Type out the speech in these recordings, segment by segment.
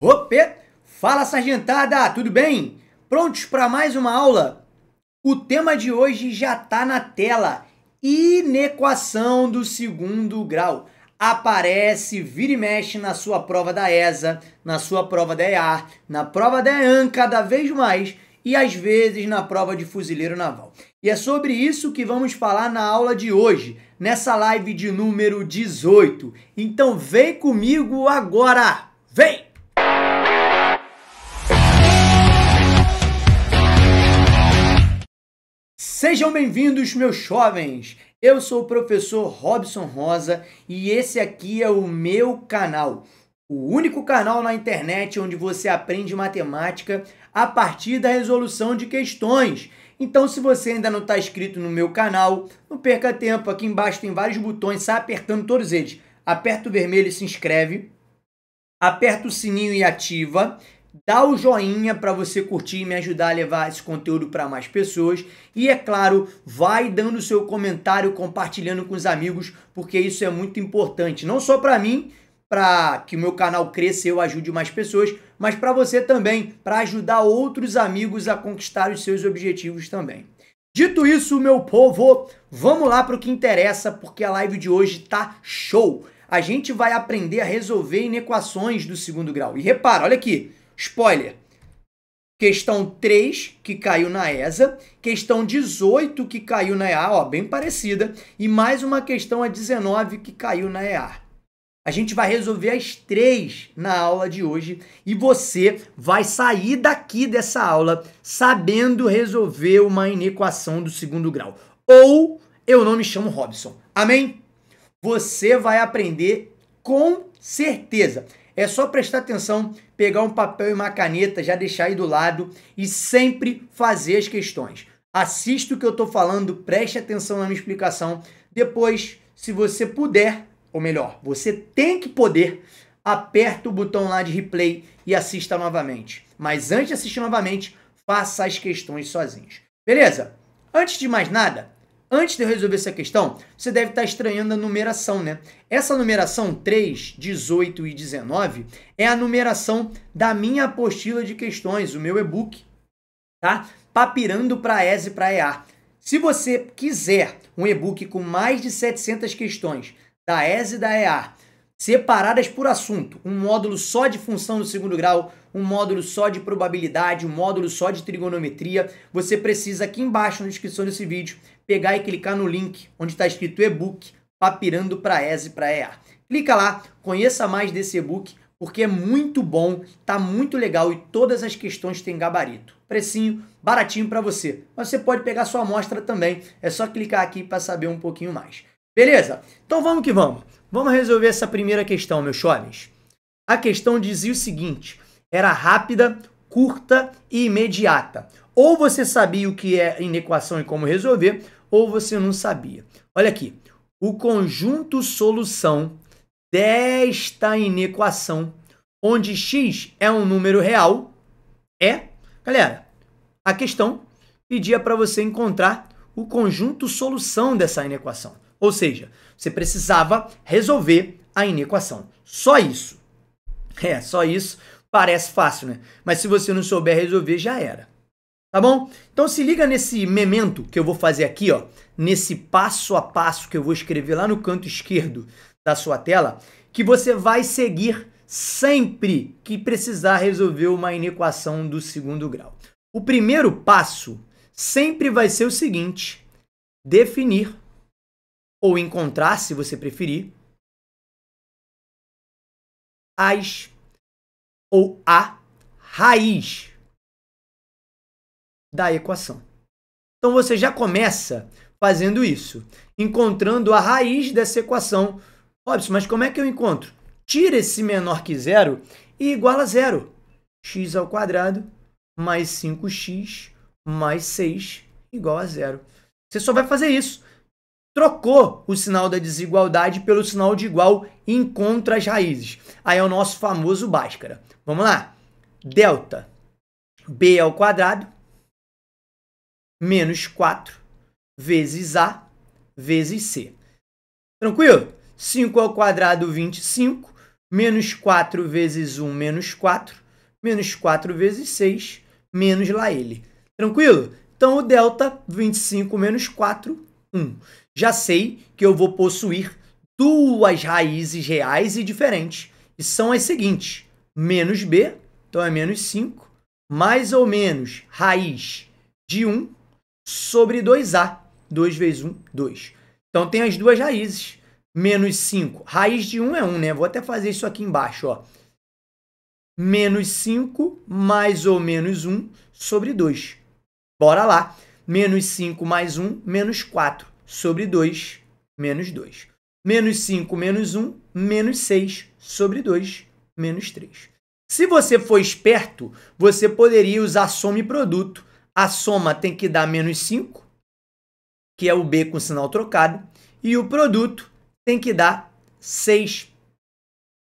Opa! Fala sargentada, tudo bem? Prontos para mais uma aula? O tema de hoje já está na tela. Inequação do segundo grau. Aparece, vira e mexe na sua prova da ESA, na sua prova da EAR, na prova da EAN cada vez mais e às vezes na prova de fuzileiro naval. E é sobre isso que vamos falar na aula de hoje, nessa live de número 18. Então vem comigo agora! Vem! Sejam bem-vindos, meus jovens! Eu sou o professor Robson Rosa e esse aqui é o meu canal, o único canal na internet onde você aprende matemática a partir da resolução de questões. Então, se você ainda não está inscrito no meu canal, não perca tempo. Aqui embaixo tem vários botões, sai apertando todos eles. Aperta o vermelho e se inscreve. Aperta o sininho e ativa dá o joinha para você curtir e me ajudar a levar esse conteúdo para mais pessoas. E é claro, vai dando seu comentário, compartilhando com os amigos, porque isso é muito importante, não só para mim, para que o meu canal cresça e eu ajude mais pessoas, mas para você também, para ajudar outros amigos a conquistar os seus objetivos também. Dito isso, meu povo, vamos lá para o que interessa, porque a live de hoje tá show. A gente vai aprender a resolver inequações do segundo grau. E repara, olha aqui, Spoiler. Questão 3, que caiu na ESA. Questão 18, que caiu na EA, ó, bem parecida. E mais uma questão a 19, que caiu na EA. A gente vai resolver as três na aula de hoje e você vai sair daqui dessa aula sabendo resolver uma inequação do segundo grau. Ou eu não me chamo Robson. Amém? Você vai aprender com certeza. É só prestar atenção, pegar um papel e uma caneta, já deixar aí do lado e sempre fazer as questões. Assista o que eu estou falando, preste atenção na minha explicação. Depois, se você puder, ou melhor, você tem que poder, aperta o botão lá de replay e assista novamente. Mas antes de assistir novamente, faça as questões sozinhos. Beleza? Antes de mais nada, Antes de eu resolver essa questão, você deve estar estranhando a numeração, né? Essa numeração 3, 18 e 19 é a numeração da minha apostila de questões, o meu e-book, tá? Papirando para ES e para EA. Se você quiser um e-book com mais de 700 questões da ES e da EA, separadas por assunto, um módulo só de função do segundo grau, um módulo só de probabilidade, um módulo só de trigonometria, você precisa aqui embaixo na descrição desse vídeo pegar e clicar no link onde está escrito e-book Papirando para ESE para EA. Clica lá, conheça mais desse e-book, porque é muito bom, tá muito legal e todas as questões têm gabarito. Precinho baratinho para você, mas você pode pegar sua amostra também, é só clicar aqui para saber um pouquinho mais. Beleza? Então vamos que vamos. Vamos resolver essa primeira questão, meus jovens. A questão dizia o seguinte: era rápida, curta e imediata. Ou você sabia o que é inequação e como resolver, ou você não sabia. Olha aqui, o conjunto solução desta inequação, onde x é um número real, é... Galera, a questão pedia para você encontrar o conjunto solução dessa inequação. Ou seja, você precisava resolver a inequação. Só isso. É, só isso. Parece fácil, né? Mas se você não souber resolver, já era. Tá bom? Então se liga nesse memento que eu vou fazer aqui, ó, nesse passo a passo que eu vou escrever lá no canto esquerdo da sua tela, que você vai seguir sempre que precisar resolver uma inequação do segundo grau. O primeiro passo sempre vai ser o seguinte: definir ou encontrar, se você preferir, as ou a raiz da equação. Então você já começa fazendo isso, encontrando a raiz dessa equação. Robson, mas como é que eu encontro? Tira esse menor que zero e iguala a zero. x ao quadrado mais 5x mais 6 igual a zero. Você só vai fazer isso. Trocou o sinal da desigualdade pelo sinal de igual e encontra as raízes. Aí é o nosso famoso Bhaskara. Vamos lá. Delta B é ao quadrado menos 4 vezes A vezes C. Tranquilo? 5 ao quadrado, 25. Menos 4 vezes 1, menos 4. Menos 4 vezes 6, menos lá ele. Tranquilo? Então, o delta, 25 menos 4, 1. Já sei que eu vou possuir duas raízes reais e diferentes. E são as seguintes menos b, então é menos 5, mais ou menos raiz de 1 sobre 2a. 2 vezes 1, 2. Então tem as duas raízes. Menos 5. Raiz de 1 é 1, né? Vou até fazer isso aqui embaixo, ó. Menos 5 mais ou menos 1 sobre 2. Bora lá. Menos 5 mais 1, menos 4. Sobre 2, menos 2. Menos 5 menos 1, menos 6. Sobre 2, menos 3. Se você for esperto, você poderia usar soma e produto. A soma tem que dar menos 5, que é o B com sinal trocado, e o produto tem que dar 6,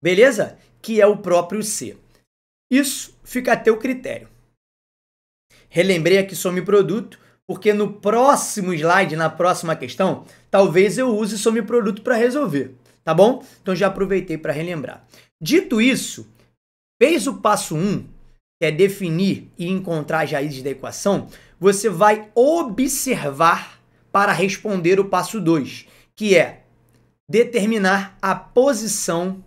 beleza? Que é o próprio C. Isso fica a teu critério. Relembrei aqui e produto, porque no próximo slide, na próxima questão, talvez eu use e produto para resolver, tá bom? Então já aproveitei para relembrar. Dito isso, fez o passo 1, um, que é definir e encontrar as raízes da equação, você vai observar para responder o passo 2, que é determinar a posição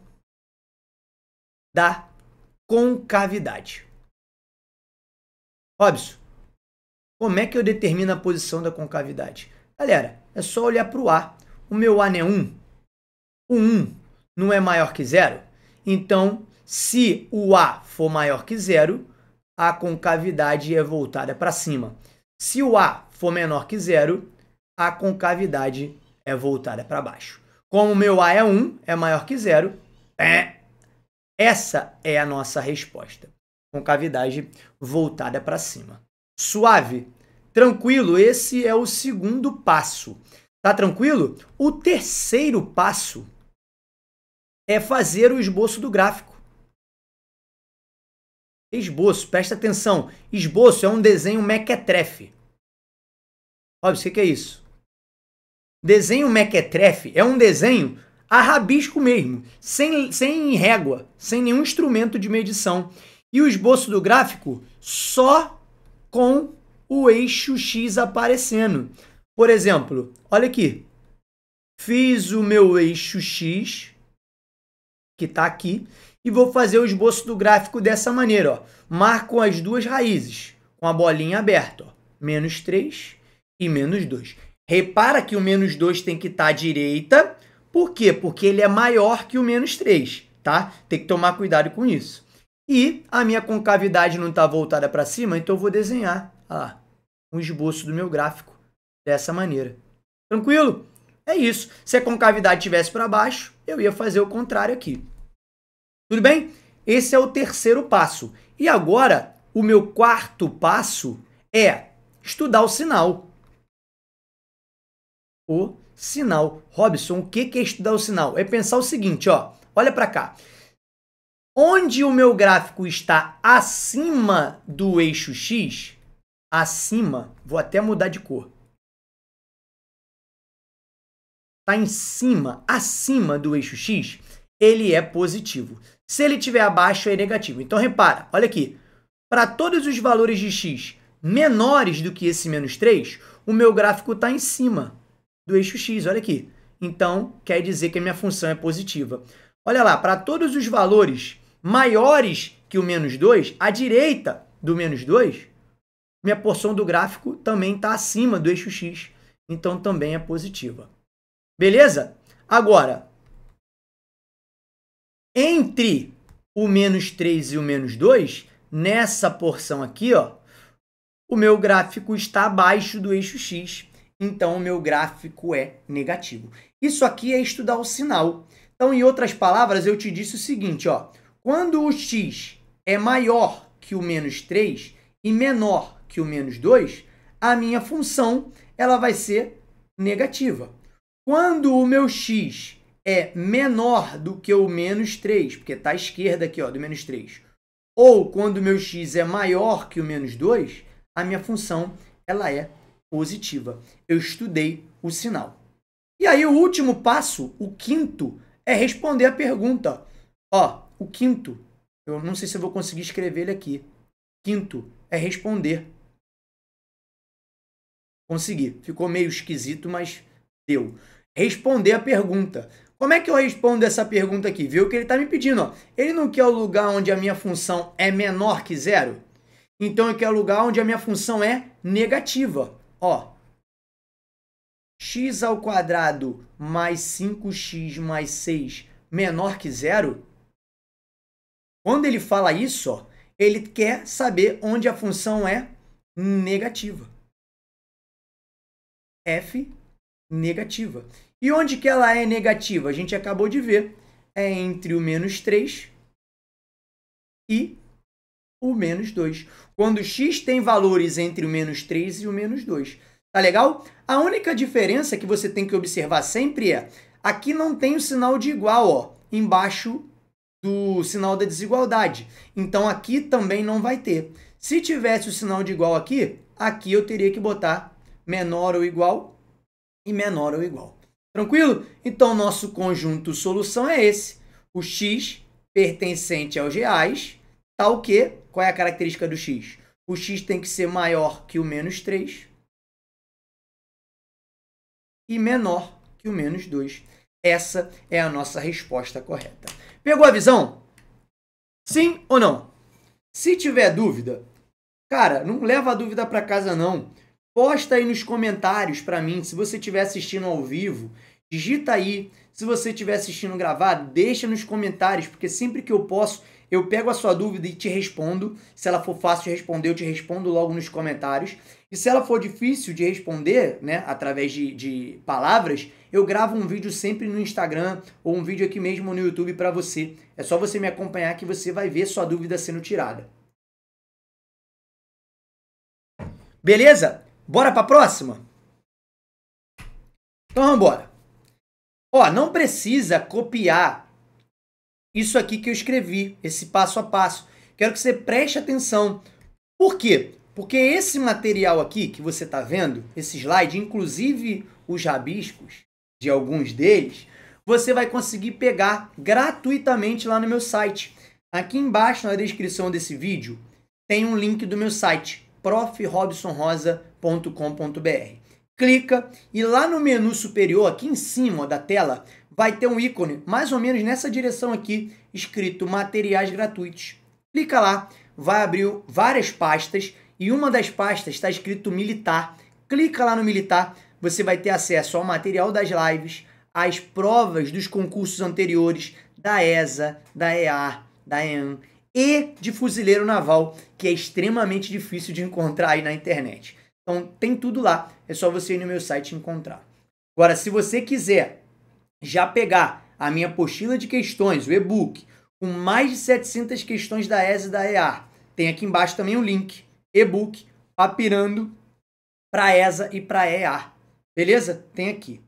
da concavidade. Robson, como é que eu determino a posição da concavidade? Galera, é só olhar para o A. O meu A não é 1. O 1 não é maior que zero? Então, se o A for maior que zero, a concavidade é voltada para cima. Se o A for menor que zero, a concavidade é voltada para baixo. Como o meu A é 1, é maior que zero, é, essa é a nossa resposta. Concavidade voltada para cima. Suave, tranquilo, esse é o segundo passo. Tá tranquilo? O terceiro passo é fazer o esboço do gráfico. Esboço, presta atenção. Esboço é um desenho mequetrefe. Óbvio, o que é isso? Desenho mequetrefe é um desenho a rabisco mesmo, sem, sem régua, sem nenhum instrumento de medição. E o esboço do gráfico só com o eixo X aparecendo. Por exemplo, olha aqui. Fiz o meu eixo X que está aqui, e vou fazer o esboço do gráfico dessa maneira. Ó. Marco as duas raízes com a bolinha aberta. Ó. Menos 3 e menos 2. Repara que o menos 2 tem que estar tá à direita. Por quê? Porque ele é maior que o menos 3. Tá? Tem que tomar cuidado com isso. E a minha concavidade não está voltada para cima, então eu vou desenhar ah, um esboço do meu gráfico dessa maneira. Tranquilo? É isso. Se a concavidade tivesse para baixo, eu ia fazer o contrário aqui. Tudo bem? Esse é o terceiro passo. E agora, o meu quarto passo é estudar o sinal. O sinal. Robson, o que é estudar o sinal? É pensar o seguinte, ó. Olha para cá. Onde o meu gráfico está acima do eixo X, acima, vou até mudar de cor. Está em cima, acima do eixo X, ele é positivo. Se ele tiver abaixo, é negativo. Então, repara, olha aqui. Para todos os valores de x menores do que esse menos 3, o meu gráfico está em cima do eixo x, olha aqui. Então, quer dizer que a minha função é positiva. Olha lá, para todos os valores maiores que o menos 2, à direita do menos 2, minha porção do gráfico também está acima do eixo x, então também é positiva. Beleza? Agora, entre o menos 3 e o menos 2, nessa porção aqui, ó, o meu gráfico está abaixo do eixo X, então o meu gráfico é negativo. Isso aqui é estudar o sinal. Então, em outras palavras, eu te disse o seguinte, ó, quando o X é maior que o menos 3 e menor que o menos 2, a minha função ela vai ser negativa. Quando o meu x é menor do que o menos 3, porque está à esquerda aqui ó, do menos 3, ou quando o meu x é maior que o menos 2, a minha função ela é positiva. Eu estudei o sinal. E aí o último passo, o quinto, é responder a pergunta. Ó, o quinto, eu não sei se eu vou conseguir escrever ele aqui. Quinto é responder. Consegui. Ficou meio esquisito, mas deu. Responder a pergunta. Como é que eu respondo essa pergunta aqui? Viu que ele está me pedindo, ó. Ele não quer o lugar onde a minha função é menor que zero? Então eu quero o lugar onde a minha função é negativa. Ó, x ao quadrado mais 5x mais 6 menor que zero? Quando ele fala isso, ó, ele quer saber onde a função é negativa. f negativa. E onde que ela é negativa? A gente acabou de ver. É entre o menos 3 e o menos 2. Quando x tem valores entre o menos 3 e o menos 2. Tá legal? A única diferença que você tem que observar sempre é, aqui não tem o sinal de igual, ó, embaixo do sinal da desigualdade. Então aqui também não vai ter. Se tivesse o sinal de igual aqui, aqui eu teria que botar menor ou igual e menor ou igual. Tranquilo? Então, nosso conjunto solução é esse. O x pertencente aos reais, tal tá que... Qual é a característica do x? O x tem que ser maior que o menos 3 e menor que o menos 2. Essa é a nossa resposta correta. Pegou a visão? Sim ou não? Se tiver dúvida, cara, não leva a dúvida para casa não. Posta aí nos comentários para mim, se você estiver assistindo ao vivo, digita aí. Se você estiver assistindo gravado, deixa nos comentários, porque sempre que eu posso, eu pego a sua dúvida e te respondo. Se ela for fácil de responder, eu te respondo logo nos comentários. E se ela for difícil de responder, né, através de, de palavras, eu gravo um vídeo sempre no Instagram ou um vídeo aqui mesmo no YouTube para você. É só você me acompanhar que você vai ver sua dúvida sendo tirada. Beleza? Bora pra próxima? Então vamos embora. Ó, não precisa copiar isso aqui que eu escrevi, esse passo a passo. Quero que você preste atenção. Por quê? Porque esse material aqui que você está vendo, esse slide, inclusive os rabiscos de alguns deles, você vai conseguir pegar gratuitamente lá no meu site. Aqui embaixo na descrição desse vídeo tem um link do meu site profrobsonrosa.com.br. Clica e lá no menu superior, aqui em cima da tela, vai ter um ícone mais ou menos nessa direção aqui, escrito materiais gratuitos. Clica lá, vai abrir várias pastas e uma das pastas está escrito militar. Clica lá no militar, você vai ter acesso ao material das lives, às provas dos concursos anteriores da ESA, da EA, da EAN e de fuzileiro naval, que é extremamente difícil de encontrar aí na internet. Então tem tudo lá, é só você ir no meu site encontrar. Agora, se você quiser já pegar a minha apostila de questões, o e-book, com mais de 700 questões da ESA e da EA, tem aqui embaixo também o um link, e-book, papirando para ESA e para EA. Beleza? Tem aqui.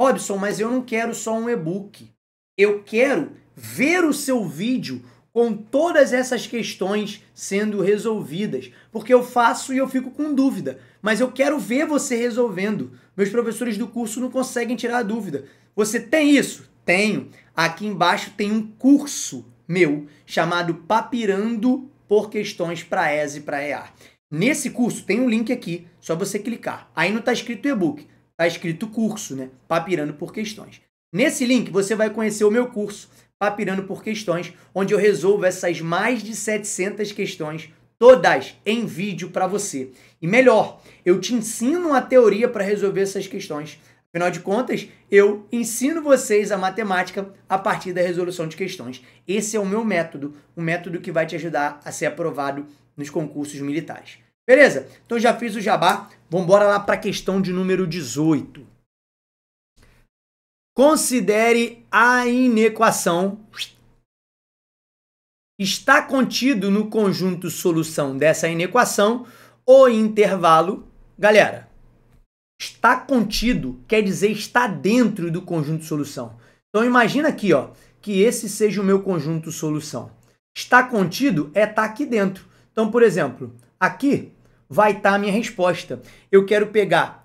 Robson, mas eu não quero só um e-book. Eu quero ver o seu vídeo com todas essas questões sendo resolvidas, porque eu faço e eu fico com dúvida, mas eu quero ver você resolvendo. Meus professores do curso não conseguem tirar a dúvida. Você tem isso? Tenho. Aqui embaixo tem um curso meu chamado Papirando por questões para ESE e para EA. Nesse curso tem um link aqui, só você clicar. Aí não está escrito e-book, está escrito curso, né? Papirando por questões. Nesse link você vai conhecer o meu curso, Papirando por Questões, onde eu resolvo essas mais de 700 questões, todas em vídeo para você. E melhor, eu te ensino a teoria para resolver essas questões. Afinal de contas, eu ensino vocês a matemática a partir da resolução de questões. Esse é o meu método, o um método que vai te ajudar a ser aprovado nos concursos militares. Beleza? Então já fiz o jabá, vamos lá para a questão de número 18. Considere a inequação está contido no conjunto solução dessa inequação o intervalo, galera. Está contido quer dizer está dentro do conjunto solução. Então imagina aqui, ó, que esse seja o meu conjunto solução. Está contido é tá aqui dentro. Então, por exemplo, aqui vai estar tá a minha resposta. Eu quero pegar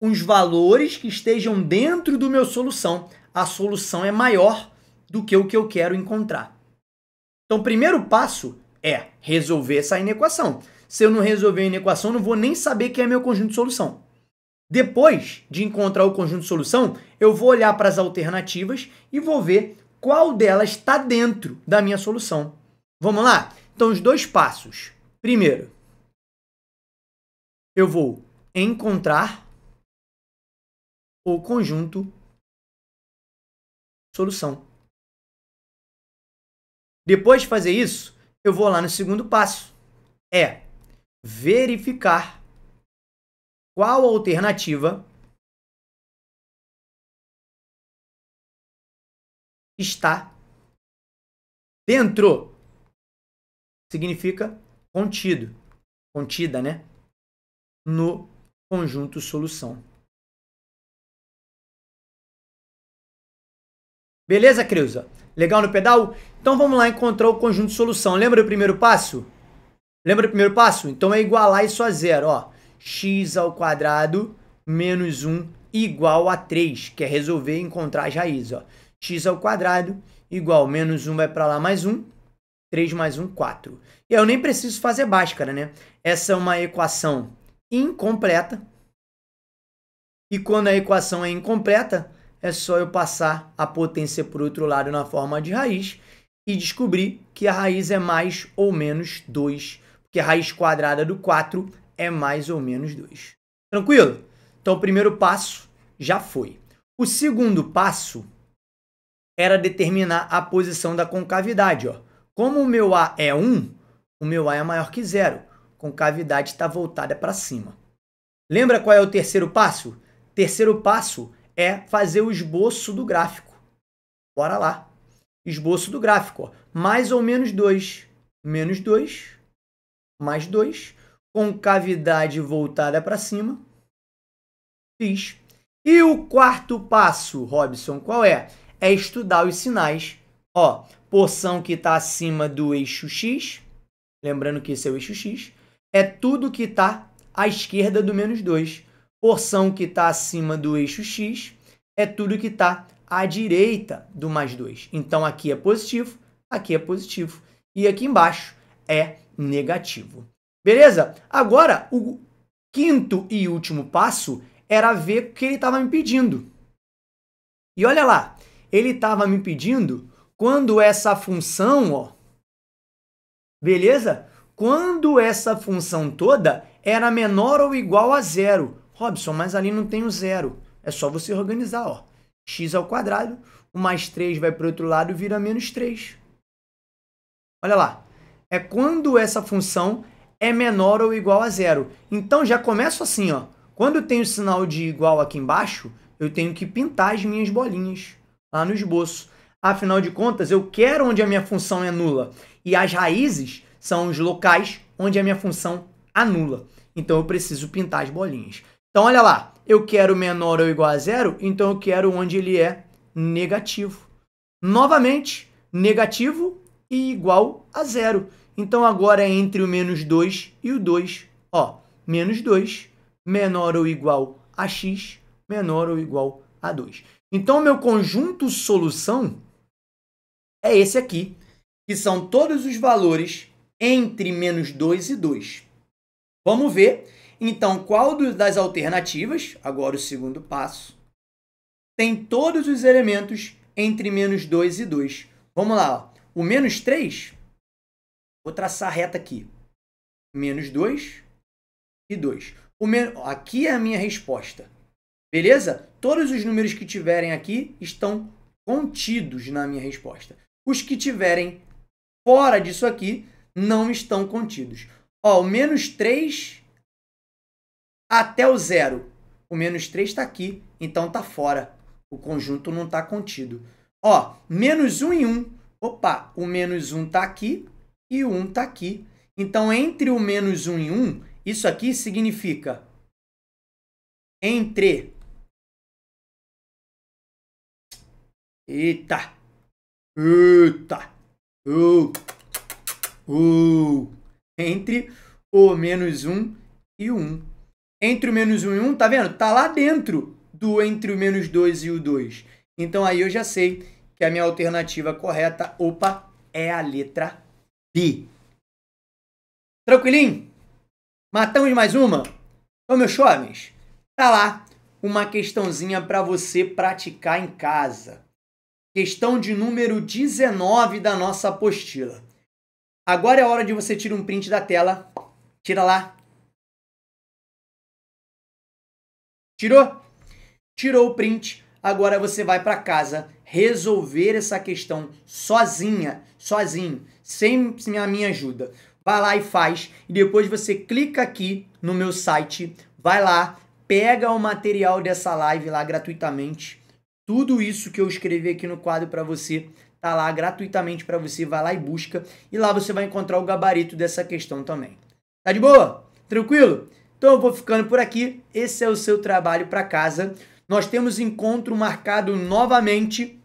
uns valores que estejam dentro do meu solução. A solução é maior do que o que eu quero encontrar. Então, o primeiro passo é resolver essa inequação. Se eu não resolver a inequação, não vou nem saber que é meu conjunto de solução. Depois de encontrar o conjunto de solução, eu vou olhar para as alternativas e vou ver qual delas está dentro da minha solução. Vamos lá? Então, os dois passos. Primeiro, eu vou encontrar o conjunto solução. Depois de fazer isso, eu vou lá no segundo passo. É verificar qual alternativa está dentro. Significa contido, contida, né? No conjunto solução. Beleza, Creuza? Legal no pedal? Então vamos lá encontrar o conjunto de solução. Lembra do primeiro passo? Lembra do primeiro passo? Então é igualar isso a zero, ó. x ao quadrado menos 1 igual a 3, que é resolver e encontrar as raízes, ó. x ao quadrado igual menos 1 vai para lá mais 1, 3 mais 1, 4. E eu nem preciso fazer báscara, né? Essa é uma equação incompleta. E quando a equação é incompleta, é só eu passar a potência para o outro lado na forma de raiz e descobrir que a raiz é mais ou menos 2, porque a raiz quadrada do 4 é mais ou menos 2. Tranquilo? Então o primeiro passo já foi. O segundo passo era determinar a posição da concavidade. Ó. Como o meu A é 1, o meu A é maior que zero. Concavidade está voltada para cima. Lembra qual é o terceiro passo? Terceiro passo é fazer o esboço do gráfico. Bora lá. Esboço do gráfico. Mais ou menos 2. Menos 2. Mais 2. Concavidade voltada para cima. Fiz. E o quarto passo, Robson, qual é? É estudar os sinais. Ó, porção que está acima do eixo X. Lembrando que esse é o eixo X. É tudo que está à esquerda do menos 2. Porção que está acima do eixo x é tudo que está à direita do mais 2. Então, aqui é positivo, aqui é positivo. E aqui embaixo é negativo. Beleza? Agora, o quinto e último passo era ver o que ele estava me pedindo. E olha lá, ele estava me pedindo quando essa função, ó, beleza? Quando essa função toda era menor ou igual a zero. Robson, mas ali não tem o zero. É só você organizar, ó. x ao quadrado, o mais 3 vai para o outro lado e vira menos 3. Olha lá. É quando essa função é menor ou igual a zero. Então já começo assim, ó. Quando eu tenho o sinal de igual aqui embaixo, eu tenho que pintar as minhas bolinhas lá no esboço. Afinal de contas, eu quero onde a minha função é nula. E as raízes são os locais onde a minha função anula. Então eu preciso pintar as bolinhas. Então olha lá, eu quero menor ou igual a zero, então eu quero onde ele é negativo. Novamente, negativo e igual a zero. Então agora é entre o menos 2 e o 2. Ó, menos 2 menor ou igual a x menor ou igual a 2. Então meu conjunto solução é esse aqui, que são todos os valores entre menos 2 e 2. Vamos ver então, qual das alternativas, agora o segundo passo, tem todos os elementos entre menos 2 e 2? Vamos lá, ó. o menos 3, vou traçar a reta aqui. Menos 2 e 2. O men... Aqui é a minha resposta. Beleza? Todos os números que tiverem aqui estão contidos na minha resposta. Os que tiverem fora disso aqui não estão contidos. Ó, o menos 3 até o zero. O menos 3 está aqui, então está fora. O conjunto não está contido. Ó, menos 1 um e 1. Opa, o menos 1 está aqui e o 1 está aqui. Então, entre o menos 1 e 1, isso aqui significa entre... Eita! Eita! Uh, uh, entre o menos 1 e o 1 entre o menos 1 e 1, tá vendo? Tá lá dentro do entre o menos 2 e o 2. Então aí eu já sei que a minha alternativa correta, opa, é a letra B. Tranquilinho? Matamos mais uma? Então, meus jovens, tá lá uma questãozinha para você praticar em casa. Questão de número 19 da nossa apostila. Agora é hora de você tirar um print da tela. Tira lá Tirou? Tirou o print. Agora você vai para casa resolver essa questão sozinha, sozinho, sem a minha ajuda. Vai lá e faz. E depois você clica aqui no meu site, vai lá, pega o material dessa live lá gratuitamente. Tudo isso que eu escrevi aqui no quadro para você tá lá gratuitamente para você, vai lá e busca e lá você vai encontrar o gabarito dessa questão também. Tá de boa? Tranquilo? Então eu vou ficando por aqui. Esse é o seu trabalho para casa. Nós temos encontro marcado novamente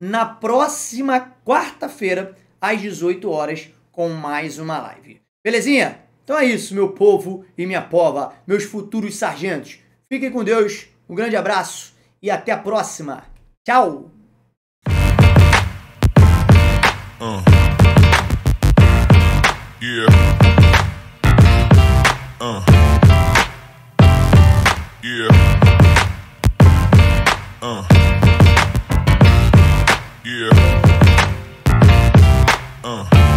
na próxima quarta-feira, às 18 horas, com mais uma live. Belezinha? Então é isso, meu povo e minha pova, meus futuros sargentos. Fiquem com Deus, um grande abraço e até a próxima. Tchau! Uh. Yeah. Uh. Yeah. Uh. Yeah. Uh.